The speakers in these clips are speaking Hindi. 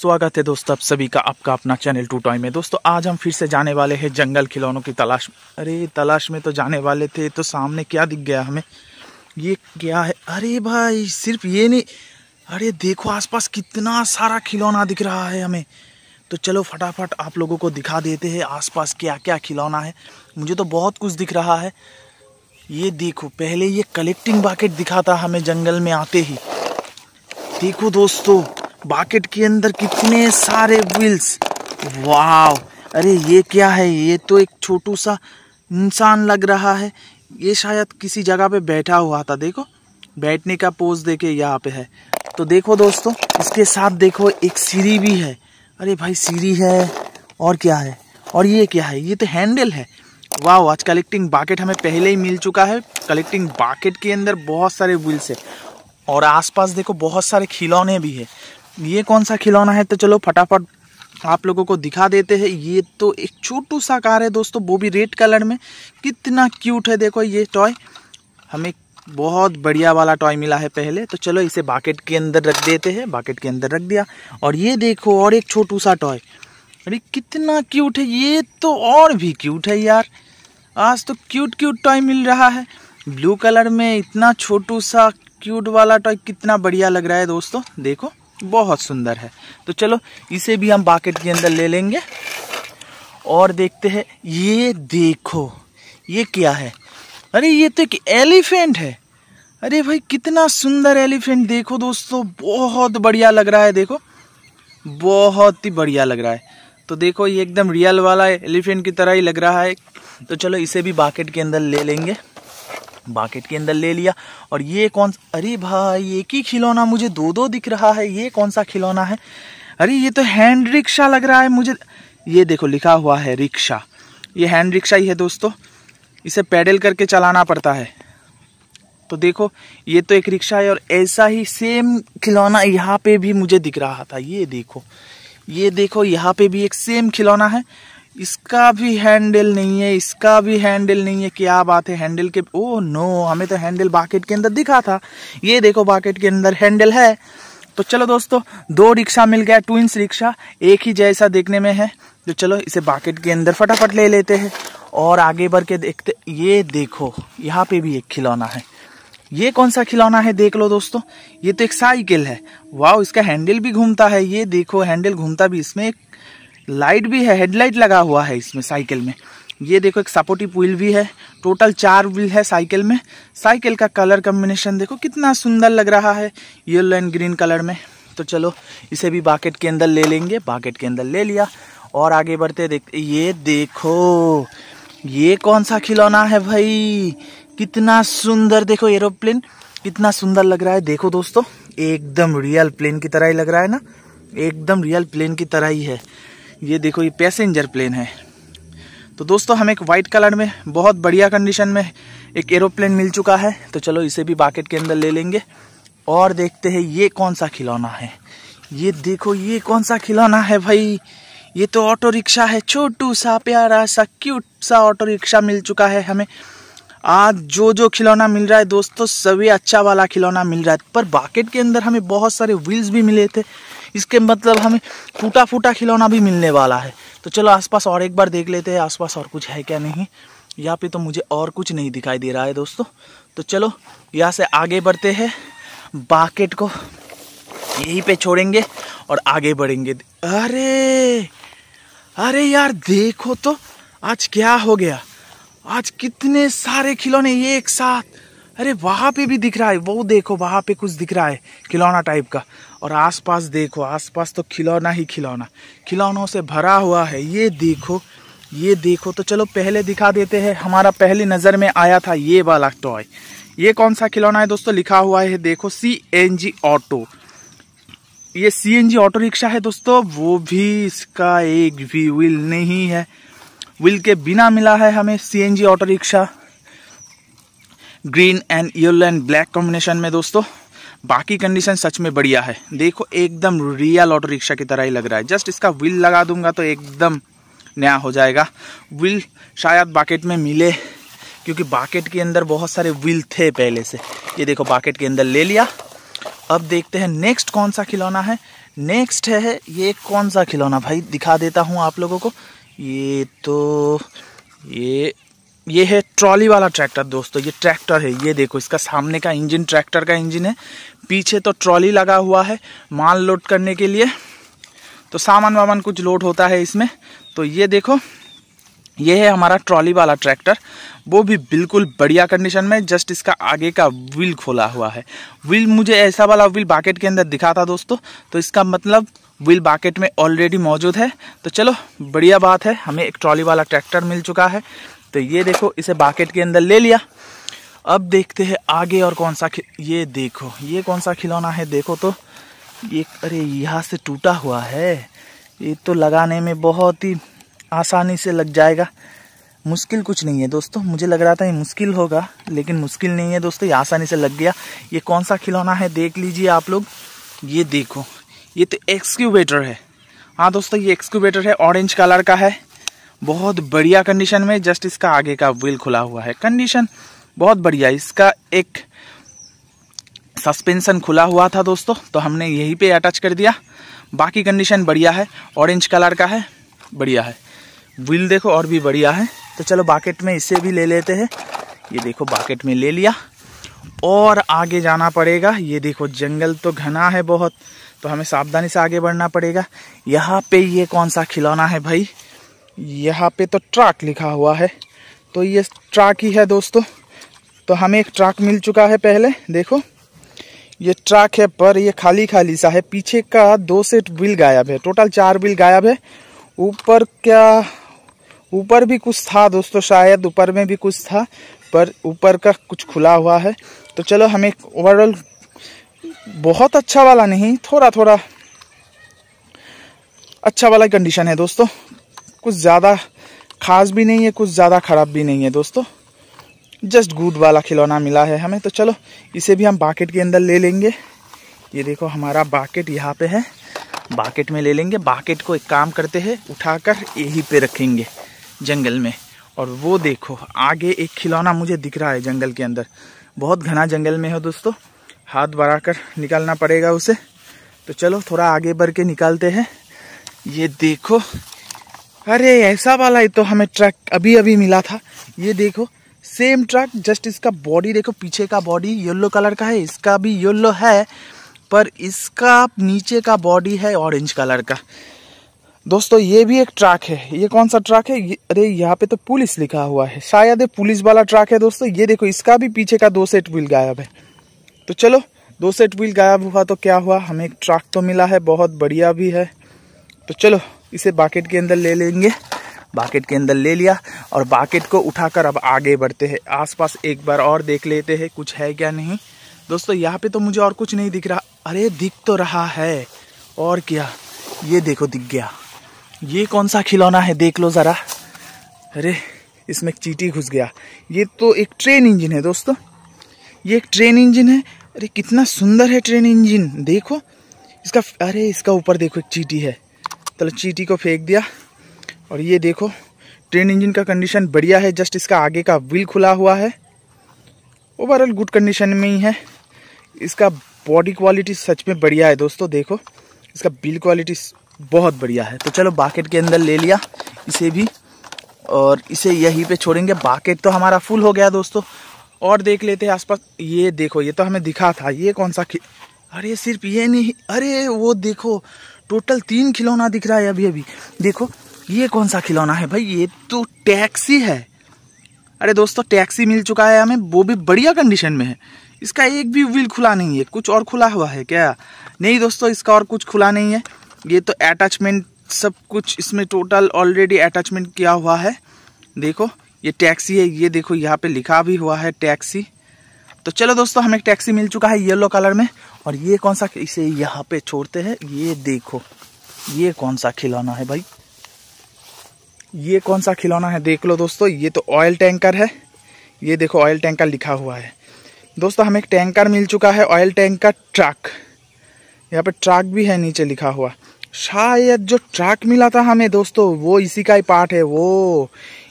स्वागत है दोस्तों आप सभी का आपका अपना चैनल टू टॉय में दोस्तों आज हम फिर से जाने वाले हैं जंगल खिलौनों की तलाश अरे तलाश में तो जाने वाले थे तो सामने क्या दिख गया हमें ये क्या है अरे भाई सिर्फ ये नहीं अरे देखो आसपास कितना सारा खिलौना दिख रहा है हमें तो चलो फटाफट आप लोगों को दिखा देते हैं आसपास क्या क्या खिलौना है मुझे तो बहुत कुछ दिख रहा है ये देखो पहले ये कलेक्टिंग बाकेट दिखा था हमें जंगल में आते ही देखो दोस्तों बाकेट के अंदर कितने सारे व्हील्स वाह अरे ये क्या है ये तो एक छोटू सा इंसान लग रहा है ये शायद किसी जगह पे बैठा हुआ था देखो बैठने का पोज देखे यहाँ पे है तो देखो दोस्तों इसके साथ देखो एक सीरी भी है अरे भाई सीरी है और क्या है और ये क्या है ये तो हैंडल है वाह आज कलेक्टिंग बाकेट हमें पहले ही मिल चुका है कलेक्टिंग बाकेट के अंदर बहुत सारे व्हील्स है और आसपास देखो बहुत सारे खिलौने भी है ये कौन सा खिलौना है तो चलो फटाफट आप लोगों को दिखा देते हैं ये तो एक छोटू सा कार है दोस्तों वो भी रेड कलर में कितना क्यूट है देखो ये टॉय हमें बहुत बढ़िया वाला टॉय मिला है पहले तो चलो इसे बाकेट के अंदर रख देते हैं बाकेट के अंदर रख दिया और ये देखो और एक छोटू सा टॉय अरे कितना क्यूट है ये तो और भी क्यूट है यार आज तो क्यूट क्यूट टॉय मिल रहा है ब्लू कलर में इतना छोटू सा क्यूट वाला टॉय कितना बढ़िया लग रहा है दोस्तों देखो बहुत सुंदर है तो चलो इसे भी हम बाकेट के अंदर ले लेंगे और देखते हैं ये देखो ये क्या है अरे ये तो एक एलिफेंट है अरे भाई कितना सुंदर एलिफेंट देखो दोस्तों बहुत बढ़िया लग रहा है देखो बहुत ही बढ़िया लग रहा है तो देखो ये एकदम रियल वाला एलिफेंट की तरह ही लग रहा है तो चलो इसे भी बाकेट के अंदर ले लेंगे बाकेट के अंदर ले लिया और ये कौन अरे भाई एक ही खिलौना मुझे दो दो दिख रहा है ये कौन सा खिलौना है अरे ये तो हैंड रिक्शा लग रहा है मुझे ये देखो लिखा हुआ है रिक्शा ये हैंड रिक्शा ही है दोस्तों इसे पैडल करके चलाना पड़ता है तो देखो ये तो एक रिक्शा है और ऐसा ही सेम खिलौना यहाँ पे भी मुझे दिख रहा था ये देखो ये देखो यहाँ पे भी एक सेम खिलौना है इसका भी हैंडल नहीं है इसका भी हैंडल नहीं है क्या बात है हैंडल के ओ नो हमें तो हैंडल बाकेट के अंदर दिखा था ये देखो बाकेट के अंदर हैंडल है तो चलो दोस्तों दो रिक्शा मिल गया ट्विंस रिक्शा एक ही जैसा देखने में है तो चलो इसे बाकेट के अंदर फटाफट ले लेते हैं और आगे बढ़ के देखते ये देखो यहाँ पे भी एक खिलौना है ये कौन सा खिलौना है देख लो दोस्तों ये तो एक साइकिल है वाह इसका हैंडल भी घूमता है ये देखो हैंडल घूमता भी इसमें एक लाइट भी है हेडलाइट लगा हुआ है इसमें साइकिल में ये देखो एक सपोर्टिव व्हील भी है टोटल चार व्हील है साइकिल में साइकिल का कलर कम्बिनेशन देखो कितना सुंदर लग रहा है येलो एंड ग्रीन कलर में तो चलो इसे भी बाकेट के अंदर ले लेंगे बाकेट के अंदर ले लिया और आगे बढ़ते देख ये देखो ये कौन सा खिलौना है भाई कितना सुंदर देखो एरोप्लेन कितना सुंदर लग रहा है देखो दोस्तों एकदम रियल प्लेन की तरह ही लग रहा है ना एकदम रियल प्लेन की तरह ही है ये देखो ये पैसेंजर प्लेन है तो दोस्तों हमें एक वाइट कलर में बहुत बढ़िया कंडीशन में एक एरोप्लेन मिल चुका है तो चलो इसे भी बाकेट के अंदर ले लेंगे और देखते हैं ये कौन सा खिलौना है ये देखो ये कौन सा खिलौना है भाई ये तो ऑटो रिक्शा है छोटू सा प्यारा सा क्यूट सा ऑटो रिक्शा मिल चुका है हमें आज जो जो खिलौना मिल रहा है दोस्तों सभी अच्छा वाला खिलौना मिल रहा है पर बाकेट के अंदर हमें बहुत सारे व्हील्स भी मिले थे इसके मतलब हमें फूटा फूटा खिलौना भी मिलने वाला है तो चलो आसपास और एक बार देख लेते हैं आसपास और कुछ है क्या नहीं यहाँ पे तो मुझे और कुछ नहीं दिखाई दे रहा है दोस्तों तो चलो यहाँ से आगे बढ़ते हैं बाकेट को यहीं पे छोड़ेंगे और आगे बढ़ेंगे अरे अरे यार देखो तो आज क्या हो गया आज कितने सारे खिलौने ये एक साथ अरे वहाँ पे भी दिख रहा है वो देखो वहाँ पे कुछ दिख रहा है खिलौना टाइप का और आसपास देखो आसपास तो खिलौना ही खिलौना खिलौनों से भरा हुआ है ये देखो ये देखो तो चलो पहले दिखा देते हैं हमारा पहली नज़र में आया था ये वाला टॉय ये कौन सा खिलौना है दोस्तों लिखा हुआ है देखो सी एन जी ऑटो ये C N G auto rickshaw है दोस्तों वो भी इसका एक भी व्हील नहीं है व्हील के बिना मिला है हमें C N G auto rickshaw green and yellow and black combination में दोस्तों बाकी कंडीशन सच में बढ़िया है देखो एकदम रियल ऑटो रिक्शा की तरह ही लग रहा है जस्ट इसका व्हील लगा दूंगा तो एकदम नया हो जाएगा व्हील शायद बाकेट में मिले क्योंकि बाकेट के अंदर बहुत सारे व्हील थे पहले से ये देखो बाकेट के अंदर ले लिया अब देखते हैं नेक्स्ट कौन सा खिलौना है नेक्स्ट है ये कौन सा खिलौना भाई दिखा देता हूँ आप लोगों को ये तो ये ये है ट्रॉली वाला ट्रैक्टर दोस्तों ये ट्रैक्टर है ये देखो इसका सामने का इंजन ट्रैक्टर का इंजन है पीछे तो ट्रॉली लगा हुआ है माल लोड करने के लिए तो सामान वामान कुछ लोड होता है इसमें तो ये देखो ये है हमारा ट्रॉली वाला ट्रैक्टर वो भी बिल्कुल बढ़िया कंडीशन में जस्ट इसका आगे का व्हील खोला हुआ है व्हील मुझे ऐसा वाला व्हील बाकेट के अंदर दिखा था दोस्तों तो इसका मतलब व्हील बाकेट में ऑलरेडी मौजूद है तो चलो बढ़िया बात है हमें एक ट्रॉली वाला ट्रैक्टर मिल चुका है तो ये देखो इसे बाकेट के अंदर ले लिया अब देखते हैं आगे और कौन सा ये देखो ये कौन सा खिलौना है देखो तो ये अरे यहाँ से टूटा हुआ है ये तो लगाने में बहुत ही आसानी से लग जाएगा मुश्किल कुछ नहीं है दोस्तों मुझे लग रहा था ये मुश्किल होगा लेकिन मुश्किल नहीं है दोस्तों ये आसानी से लग गया ये कौन सा खिलौना है देख लीजिए आप लोग ये देखो ये तो एक्सक्यूबेटर है हाँ दोस्तों ये एक्सक्यूबेटर है ऑरेंज कलर का है बहुत बढ़िया कंडीशन में जस्ट इसका आगे का व्हील खुला हुआ है कंडीशन बहुत बढ़िया इसका एक सस्पेंशन खुला हुआ था दोस्तों तो हमने यहीं पे अटैच कर दिया बाकी कंडीशन बढ़िया है ऑरेंज कलर का है बढ़िया है व्हील देखो और भी बढ़िया है तो चलो बाकेट में इसे भी ले लेते हैं ये देखो बाकेट में ले लिया और आगे जाना पड़ेगा ये देखो जंगल तो घना है बहुत तो हमें सावधानी से आगे बढ़ना पड़ेगा यहाँ पे ये कौन सा खिलौना है भाई यहाँ पे तो ट्रक लिखा हुआ है तो ये ट्रक ही है दोस्तों तो हमें एक ट्रक मिल चुका है पहले देखो ये ट्रक है पर ये खाली खाली सा है पीछे का दो सेट बिल गायब है टोटल चार बिल गायब है ऊपर क्या ऊपर भी कुछ था दोस्तों शायद ऊपर में भी कुछ था पर ऊपर का कुछ खुला हुआ है तो चलो हमें ओवरऑल बहुत अच्छा वाला नहीं थोड़ा थोड़ा अच्छा वाला कंडीशन है दोस्तों कुछ ज़्यादा खास भी नहीं है कुछ ज़्यादा ख़राब भी नहीं है दोस्तों जस्ट गुड वाला खिलौना मिला है हमें तो चलो इसे भी हम बाकेट के अंदर ले लेंगे ये देखो हमारा बाकेट यहाँ पे है बाकेट में ले लेंगे बाकेट को एक काम करते हैं उठाकर यहीं पे रखेंगे जंगल में और वो देखो आगे एक खिलौना मुझे दिख रहा है जंगल के अंदर बहुत घना जंगल में है दोस्तों हाथ बढ़ाकर निकालना पड़ेगा उसे तो चलो थोड़ा आगे बढ़ के निकालते हैं ये देखो अरे ऐसा वाला ही तो हमें ट्रक अभी अभी मिला था ये देखो सेम ट्रक जस्ट इसका बॉडी देखो पीछे का बॉडी येल्लो कलर का है इसका भी येल्लो है पर इसका नीचे का बॉडी है ऑरेंज कलर का दोस्तों ये भी एक ट्रक है ये कौन सा ट्रक है अरे यहाँ पे तो पुलिस लिखा हुआ है शायद ये पुलिस वाला ट्रक है दोस्तों ये देखो इसका भी पीछे का दो सेट व्हील गायब है तो चलो दो सेट व्हील गायब हुआ तो क्या हुआ हमें एक ट्रक तो मिला है बहुत बढ़िया भी है तो चलो इसे बाकेट के अंदर ले लेंगे बाकेट के अंदर ले लिया और बाकेट को उठाकर अब आगे बढ़ते हैं आसपास एक बार और देख लेते हैं कुछ है क्या नहीं दोस्तों यहाँ पे तो मुझे और कुछ नहीं दिख रहा अरे दिख तो रहा है और क्या ये देखो दिख गया ये कौन सा खिलौना है देख लो ज़रा अरे इसमें चीटी घुस गया ये तो एक ट्रेन इंजिन है दोस्तों ये एक ट्रेन इंजिन है अरे कितना सुंदर है ट्रेन इंजिन देखो इसका अरे इसका ऊपर देखो एक चीटी है चलो चीटी को फेंक दिया और ये देखो ट्रेन इंजन का कंडीशन बढ़िया है जस्ट इसका आगे का व्हील खुला हुआ है ओवरऑल गुड कंडीशन में ही है इसका बॉडी क्वालिटी सच में बढ़िया है दोस्तों देखो इसका बिल क्वालिटी बहुत बढ़िया है तो चलो बाकेट के अंदर ले लिया इसे भी और इसे यहीं पे छोड़ेंगे बाकेट तो हमारा फुल हो गया दोस्तों और देख लेते हैं आसपास ये देखो ये तो हमें दिखा था ये कौन सा अरे सिर्फ ये नहीं अरे वो देखो टोटल तीन खिलौना दिख रहा है अभी अभी देखो ये कौन सा खिलौना है भाई ये तो टैक्सी है अरे दोस्तों टैक्सी मिल चुका है हमें वो भी बढ़िया कंडीशन में है इसका एक भी व्हील खुला नहीं है कुछ और खुला हुआ है क्या नहीं दोस्तों इसका और कुछ खुला नहीं है ये तो अटैचमेंट सब कुछ इसमें टोटल ऑलरेडी अटैचमेंट किया हुआ है देखो ये टैक्सी है ये देखो यहाँ पे लिखा भी हुआ है टैक्सी तो चलो दोस्तों हमें टैक्सी मिल चुका है येलो कलर में और ये कौन सा इसे यहाँ पे छोड़ते हैं ये देखो ये कौन सा खिलौना है भाई ये कौन सा खिलौना है देख लो दोस्तों ये तो ऑयल टैंकर है ये देखो ऑयल टैंकर लिखा हुआ है दोस्तों हमें एक टैंकर मिल चुका है ऑयल टैंकर ट्रक यहाँ पे ट्रक भी है नीचे लिखा हुआ शायद जो ट्रक मिला था हमें दोस्तों वो इसी का ही पार्ट है वो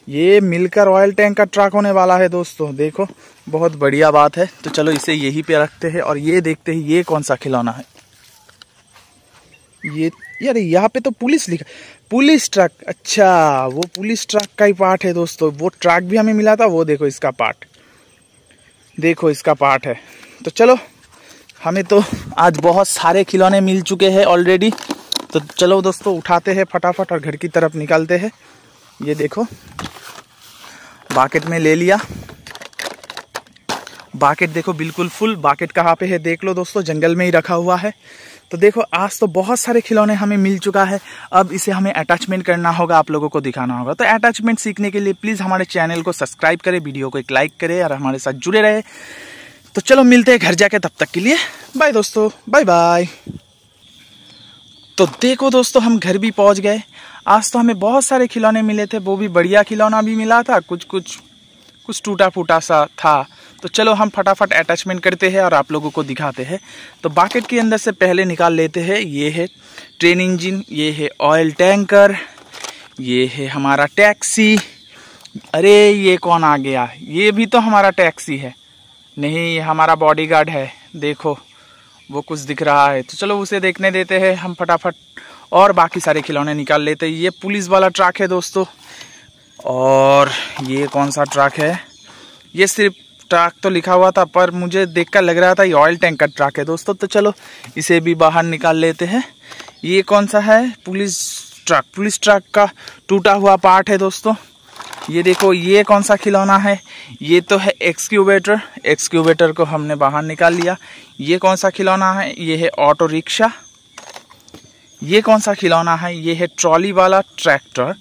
ये मिलकर ऑयल टैंक का ट्रक होने वाला है दोस्तों देखो बहुत बढ़िया बात है तो चलो इसे यही पे रखते हैं और ये देखते हैं ये कौन सा खिलौना है ये यार यहाँ पे तो पुलिस लिखा पुलिस ट्रक अच्छा वो पुलिस ट्रक का ही पार्ट है दोस्तों वो ट्रक भी हमें मिला था वो देखो इसका पार्ट देखो इसका पार्ट है तो चलो हमें तो आज बहुत सारे खिलौने मिल चुके हैं ऑलरेडी तो चलो दोस्तों उठाते हैं फटाफट और घर की तरफ निकालते हैं ये देखो बाकेट में ले लिया बाकेट देखो बिल्कुल फुल बाकेट कहाँ पे है देख लो दोस्तों जंगल में ही रखा हुआ है तो देखो आज तो बहुत सारे खिलौने हमें मिल चुका है अब इसे हमें अटैचमेंट करना होगा आप लोगों को दिखाना होगा तो अटैचमेंट सीखने के लिए प्लीज़ हमारे चैनल को सब्सक्राइब करें वीडियो को एक लाइक करें और हमारे साथ जुड़े रहे तो चलो मिलते हैं घर जाके तब तक के लिए बाय दोस्तों बाय बाय तो देखो दोस्तों हम घर भी पहुंच गए आज तो हमें बहुत सारे खिलौने मिले थे वो भी बढ़िया खिलौना भी मिला था कुछ कुछ कुछ टूटा फूटा सा था तो चलो हम फटाफट अटैचमेंट करते हैं और आप लोगों को दिखाते हैं तो बाकेट के अंदर से पहले निकाल लेते हैं ये है ट्रेन इंजन ये है ऑयल टैंकर ये है हमारा टैक्सी अरे ये कौन आ गया ये भी तो हमारा टैक्सी है नहीं ये हमारा बॉडीगार्ड है देखो वो कुछ दिख रहा है तो चलो उसे देखने देते हैं हम फटाफट और बाकी सारे खिलौने निकाल लेते हैं ये पुलिस वाला ट्रक है दोस्तों और ये कौन सा ट्रक है ये सिर्फ ट्रक तो लिखा हुआ था पर मुझे देखकर लग रहा था ये ऑयल टैंक का ट्रक है दोस्तों तो चलो इसे भी बाहर निकाल लेते हैं ये कौन सा है पुलिस ट्रक पुलिस ट्रक का टूटा हुआ पार्ट है दोस्तों ये देखो ये कौन सा खिलौना है ये तो है एक्सक्यूबेटर एक्सक्यूबेटर को हमने बाहर निकाल लिया ये कौन सा खिलौना है ये है ऑटो रिक्शा ये कौन सा खिलौना है ये है ट्रॉली वाला ट्रैक्टर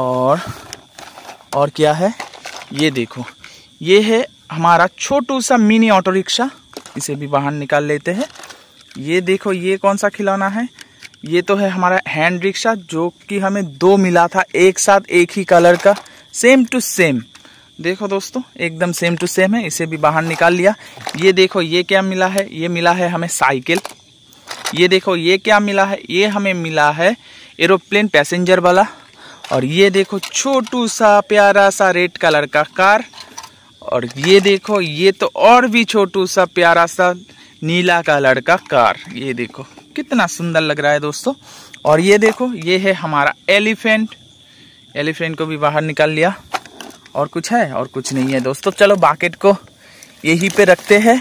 और और क्या है ये देखो ये है हमारा छोटू सा मिनी ऑटो रिक्शा इसे भी बाहर निकाल लेते हैं ये देखो ये कौन सा खिलौना है ये तो है हमारा हैंड रिक्शा जो कि हमें दो मिला था एक साथ एक ही कलर का सेम टू सेम देखो दोस्तों एकदम सेम टू सेम है इसे भी बाहर निकाल लिया ये देखो ये क्या मिला है ये मिला है हमें साइकिल ये देखो ये क्या मिला है ये हमें मिला है एरोप्लेन पैसेंजर वाला और ये देखो छोटू सा प्यारा सा रेड कलर का कार और ये देखो ये तो और भी छोटू सा प्यारा सा नीला कलर का कार ये देखो कितना सुंदर लग रहा है दोस्तों और ये देखो ये है हमारा एलिफेंट एलिफेंट को भी बाहर निकाल लिया और कुछ है और कुछ नहीं है दोस्तों चलो बाकेट को यहीं पे रखते हैं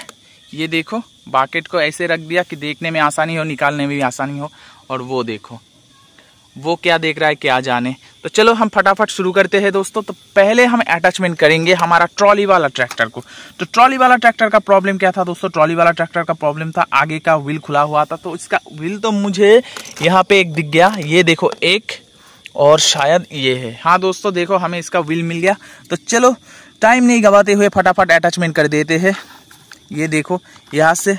ये देखो बाकेट को ऐसे रख दिया कि देखने में आसानी हो निकालने में भी आसानी हो और वो देखो वो क्या देख रहा है क्या जाने तो चलो हम फटाफट शुरू करते हैं दोस्तों तो पहले हम अटैचमेंट करेंगे हमारा ट्रॉली वाला ट्रैक्टर को तो ट्रॉली वाला ट्रैक्टर का प्रॉब्लम क्या था दोस्तों ट्रॉली वाला ट्रैक्टर का प्रॉब्लम था आगे का व्हील खुला हुआ था तो इसका व्हील तो मुझे यहाँ पे एक दिख गया ये देखो एक और शायद ये है हाँ दोस्तों देखो हमें इसका व्हील मिल गया तो चलो टाइम नहीं गवाते हुए फटाफट अटैचमेंट कर देते हैं ये देखो यहाँ से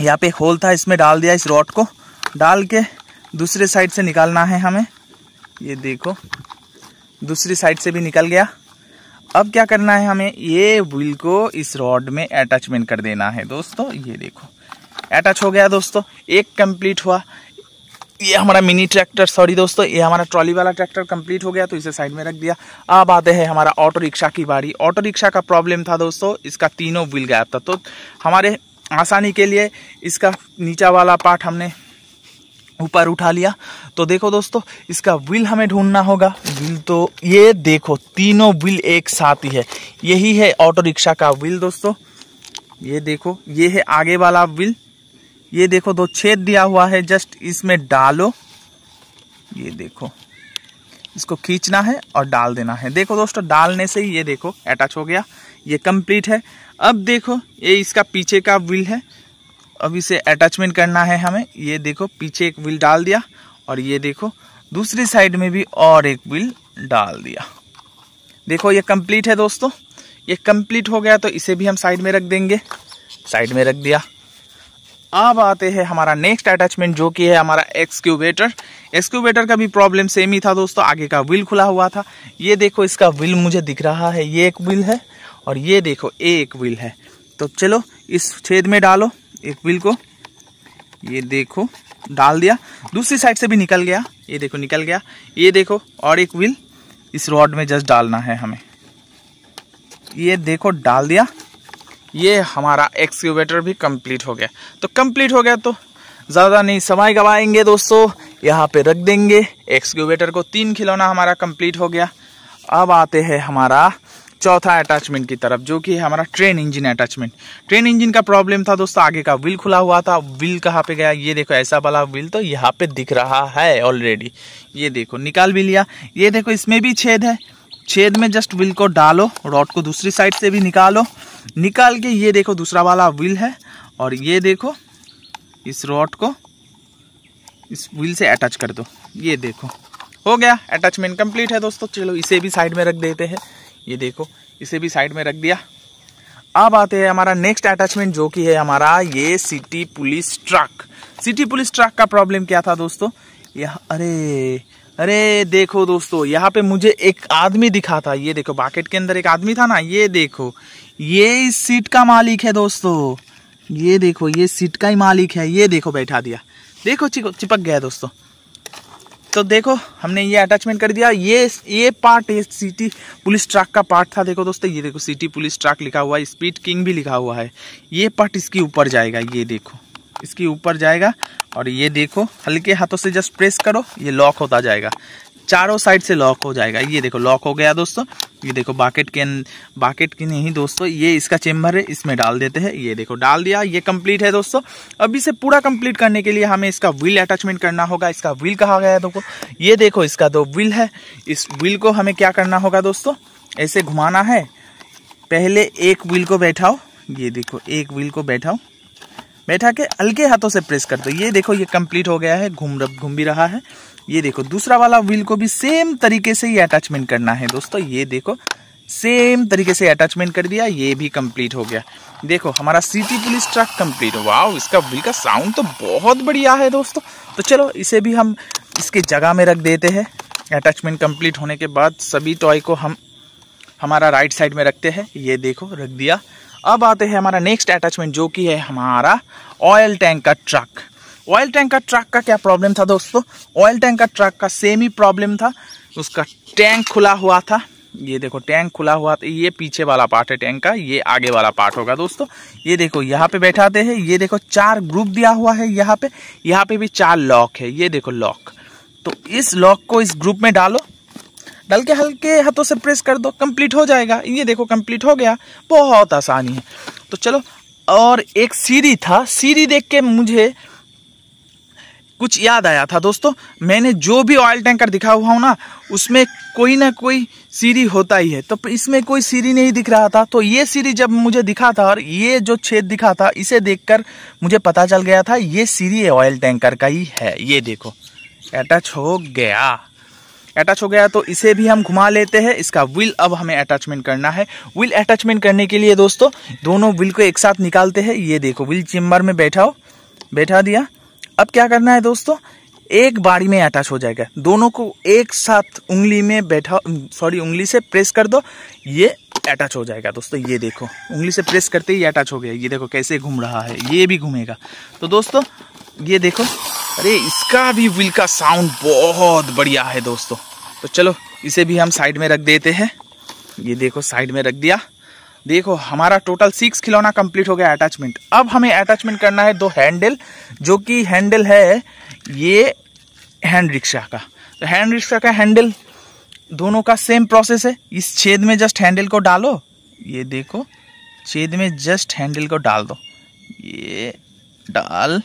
यहाँ पे होल था इसमें डाल दिया इस रॉड को डाल के दूसरे साइड से निकालना है हमें ये देखो दूसरी साइड से भी निकल गया अब क्या करना है हमें ये व्हील को इस रॉड में अटैचमेंट कर देना है दोस्तों ये देखो अटैच हो गया दोस्तों एक कंप्लीट हुआ ये हमारा मिनी ट्रैक्टर सॉरी दोस्तों ये हमारा ट्रॉली वाला ट्रैक्टर कंप्लीट हो गया तो इसे साइड में रख दिया अब आते हैं हमारा ऑटो रिक्शा की बारी ऑटो रिक्शा का प्रॉब्लम था दोस्तों इसका तीनों व्हील गैप था तो हमारे आसानी के लिए इसका नीचा वाला पार्ट हमने ऊपर उठा लिया तो देखो दोस्तों इसका व्हील हमें ढूंढना होगा व्हील तो ये देखो तीनों व्हील एक साथ ही है यही है ऑटो रिक्शा का व्हील दोस्तों ये देखो ये है आगे वाला व्हील ये देखो दो छेद दिया हुआ है जस्ट इसमें डालो ये देखो इसको खींचना है और डाल देना है देखो दोस्तों डालने से ही ये देखो अटैच हो गया ये कंप्लीट है अब देखो ये इसका पीछे का व्हील है अब इसे अटैचमेंट करना है हमें ये देखो पीछे एक व्हील डाल दिया और ये देखो दूसरी साइड में भी और एक व्हील डाल दिया देखो ये कंप्लीट है दोस्तों ये कंप्लीट हो गया तो इसे भी हम साइड में रख देंगे साइड में रख दिया अब आते हैं हमारा नेक्स्ट अटैचमेंट जो कि है हमारा एक्सक्यूबेटर एक्सक्यूबेटर का भी प्रॉब्लम सेम ही था दोस्तों आगे का व्हील खुला हुआ था ये देखो इसका व्हील मुझे दिख रहा है ये एक व्हील है और ये देखो ये एक व्हील है तो चलो इस छेद में डालो एक व्हील को ये देखो डाल दिया दूसरी साइड से भी निकल गया ये देखो निकल गया ये देखो और एक व्हील इस रॉड में जस्ट डालना है हमें ये देखो डाल दिया ये हमारा एक्सक्यूवेटर भी कंप्लीट हो गया तो कंप्लीट हो गया तो ज़्यादा नहीं समय गवाएंगे दोस्तों यहाँ पे रख देंगे एक्सक्यूवेटर को तीन खिलौना हमारा कंप्लीट हो गया अब आते हैं हमारा चौथा अटैचमेंट की तरफ जो कि है हमारा train engine attachment train engine का प्रॉब्लम था दोस्तों आगे का व्हील खुला हुआ था व्हील कहाँ पे गया ये देखो ऐसा वाला व्हील तो यहाँ पे दिख रहा है ऑलरेडी ये देखो निकाल भी लिया ये देखो इसमें भी छेद है छेद में जस्ट व्हील को डालो रॉड को दूसरी साइड से भी निकालो निकाल के ये देखो दूसरा वाला व्हील है और ये देखो इस रॉड को इस व्हील से अटैच कर दो ये देखो हो गया अटैचमेंट कंप्लीट है दोस्तों चलो इसे भी साइड में रख देते हैं ये देखो इसे भी साइड में रख दिया अब आते हैं हमारा नेक्स्ट अटैचमेंट जो कि है हमारा ये city police truck city police truck का प्रॉब्लम क्या था दोस्तों यह अरे अरे देखो दोस्तों यहाँ पे मुझे एक आदमी दिखा था ये देखो बाकेट के अंदर एक आदमी था ना ये देखो ये इस सीट का मालिक है दोस्तों ये देखो ये सीट का ही मालिक है ये देखो बैठा दिया देखो चिपक गया दोस्तों तो देखो हमने ये अटैचमेंट कर दिया ये ये पार्ट ये सिटी पुलिस ट्रक का पार्ट था देखो दोस्तों ये देखो सिटी पुलिस ट्रक लिखा हुआ है स्पीड किंग भी लिखा हुआ है ये पार्ट इसके ऊपर जाएगा ये देखो इसके ऊपर जाएगा और ये देखो हल्के हाथों से जस्ट प्रेस करो ये लॉक होता जाएगा चारों साइड से लॉक हो जाएगा ये देखो लॉक हो गया दोस्तों ये देखो बाकेट के बाकेट की नहीं दोस्तों ये इसका चेम्बर है इसमें डाल देते हैं ये देखो डाल दिया ये कंप्लीट है दोस्तों अब इसे पूरा कंप्लीट करने के लिए हमें इसका व्हील अटैचमेंट करना होगा इसका व्हील कहा गया है देखो ये देखो इसका दो व्हील है इस व्हील को हमें क्या करना होगा दोस्तों ऐसे घुमाना है पहले एक व्हील को बैठाओ ये देखो एक व्हील को बैठाओ बैठा के हल्के हाथों से प्रेस कर दो ये देखो ये कंप्लीट हो गया है घूम घूम भी रहा है ये देखो दूसरा वाला व्हील को भी सेम तरीके से ये अटैचमेंट करना है दोस्तों ये देखो सेम तरीके से अटैचमेंट कर दिया ये भी कंप्लीट हो गया देखो हमारा सिटी पुलिस ट्रक कंप्लीट हो वाओ इसका व्हील का साउंड तो बहुत बढ़िया है दोस्तों तो चलो इसे भी हम इसके जगह में रख देते हैं अटैचमेंट कंप्लीट होने के बाद सभी टॉय को हम हमारा राइट साइड में रखते हैं ये देखो रख दिया अब आते हैं हमारा नेक्स्ट अटैचमेंट जो कि है हमारा ऑयल टैंक का ट्रक ऑयल टैंक का ट्रक का क्या प्रॉब्लम था दोस्तों ऑयल टैंक का ट्रक का सेम ही प्रॉब्लम था उसका टैंक खुला हुआ था ये देखो टैंक खुला हुआ था ये पीछे वाला पार्ट है टैंक का ये आगे वाला पार्ट होगा दोस्तों ये देखो यहाँ पे बैठाते हैं ये देखो चार ग्रुप दिया हुआ है यहाँ पे यहाँ पे भी चार लॉक है ये देखो लॉक तो इस लॉक को इस ग्रुप में डालो डल के हल्के हाथों से प्रेस कर दो कंप्लीट हो जाएगा ये देखो कंप्लीट हो गया बहुत आसानी है तो चलो और एक सीरी था सीरी देख के मुझे कुछ याद आया था दोस्तों मैंने जो भी ऑयल टैंकर दिखा हुआ हूँ ना उसमें कोई ना कोई सीरी होता ही है तो इसमें कोई सीरी नहीं दिख रहा था तो ये सीरी जब मुझे दिखा था और ये जो छेद दिखा था इसे देखकर मुझे पता चल गया था ये सीरी ऑयल टैंकर का ही है ये देखो अटैच हो गया अटैच हो गया तो इसे भी हम घुमा लेते हैं इसका व्हील अब हमें अटैचमेंट करना है व्हील अटैचमेंट करने के लिए दोस्तों दोनों व्हील को एक साथ निकालते हैं ये देखो व्हील चेम्बर में बैठाओ बैठा दिया अब क्या करना है दोस्तों एक बारी में अटैच हो जाएगा दोनों को एक साथ उंगली में बैठा सॉरी उंगली से प्रेस कर दो ये अटैच हो जाएगा दोस्तों ये देखो उंगली से प्रेस करते ही अटैच हो गया ये देखो कैसे घूम रहा है ये भी घूमेगा तो दोस्तों ये देखो अरे इसका भी व्हील का साउंड बहुत बढ़िया है दोस्तों तो चलो इसे भी हम साइड में रख देते हैं ये देखो साइड में रख दिया देखो हमारा टोटल सिक्स खिलौना कंप्लीट हो गया अटैचमेंट अब हमें अटैचमेंट करना है दो हैंडल जो कि हैंडल है ये हैंड रिक्शा का तो हैंड रिक्शा का हैंडल दोनों का सेम प्रोसेस है इस छेद में जस्ट हैंडल को डालो ये देखो छेद में जस्ट हैंडल को डाल दो ये डाल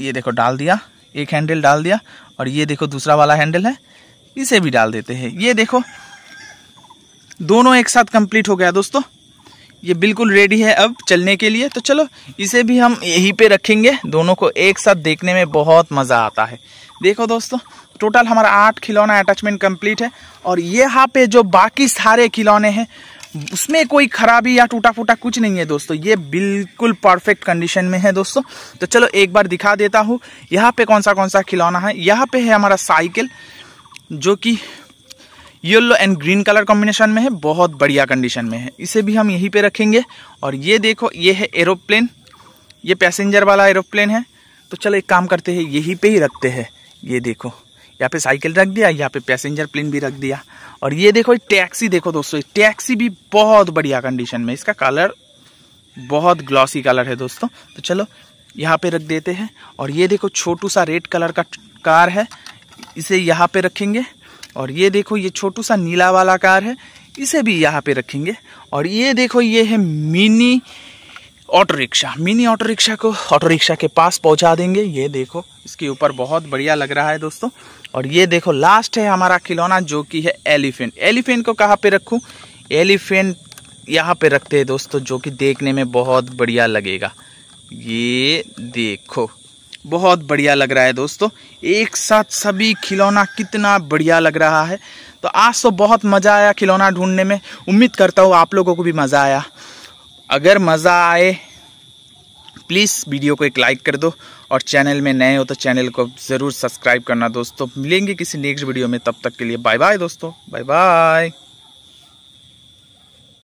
ये देखो डाल दिया एक हैंडल डाल दिया और ये देखो दूसरा वाला हैंडल है इसे भी डाल देते हैं ये देखो दोनों एक साथ कंप्लीट हो गया दोस्तों ये बिल्कुल रेडी है अब चलने के लिए तो चलो इसे भी हम यहीं पे रखेंगे दोनों को एक साथ देखने में बहुत मज़ा आता है देखो दोस्तों टोटल हमारा आठ खिलौना अटैचमेंट कंप्लीट है और यहाँ पे जो बाकी सारे खिलौने हैं उसमें कोई खराबी या टूटा फूटा कुछ नहीं है दोस्तों ये बिल्कुल परफेक्ट कंडीशन में है दोस्तों तो चलो एक बार दिखा देता हूँ यहाँ पे कौन सा कौन सा खिलौना है यहाँ पे है हमारा साइकिल जो कि yellow and green colour combination में है बहुत बढ़िया कंडीशन में है इसे भी हम यहीं पे रखेंगे और ये देखो ये है एरोप्लेन ये पैसेंजर वाला एरोप्लेन है तो चलो एक काम करते हैं यहीं पे ही रखते हैं ये देखो यहाँ पे साइकिल रख दिया यहाँ पे पैसेंजर प्लेन भी रख दिया और ये देखो ये टैक्सी देखो दोस्तों टैक्सी भी बहुत बढ़िया कंडीशन में इसका कलर बहुत ग्लॉसी कलर है दोस्तों तो चलो यहाँ पे रख देते हैं और ये देखो छोटू सा रेड कलर का कार है इसे यहाँ पे रखेंगे और ये देखो ये छोटू सा नीला वाला कार है इसे भी यहाँ पे रखेंगे और ये देखो ये है mini auto rickshaw mini auto rickshaw को ऑटो रिक्शा के पास पहुंचा देंगे ये देखो इसके ऊपर बहुत बढ़िया लग रहा है दोस्तों और ये देखो लास्ट है हमारा खिलौना जो कि है एलिफेंट एलिफेंट को कहाँ पे रखूँ एलिफेंट यहाँ पे रखते हैं दोस्तों जो कि देखने में बहुत बढ़िया लगेगा ये देखो बहुत बढ़िया लग रहा है दोस्तों एक साथ सभी खिलौना कितना बढ़िया लग रहा है तो आज तो बहुत मज़ा आया खिलौना ढूंढने में उम्मीद करता हूँ आप लोगों को भी मज़ा आया अगर मज़ा आए प्लीज़ वीडियो को एक लाइक कर दो और चैनल में नए हो तो चैनल को ज़रूर सब्सक्राइब करना दोस्तों मिलेंगे किसी नेक्स्ट वीडियो में तब तक के लिए बाय बाय दोस्तों बाय बाय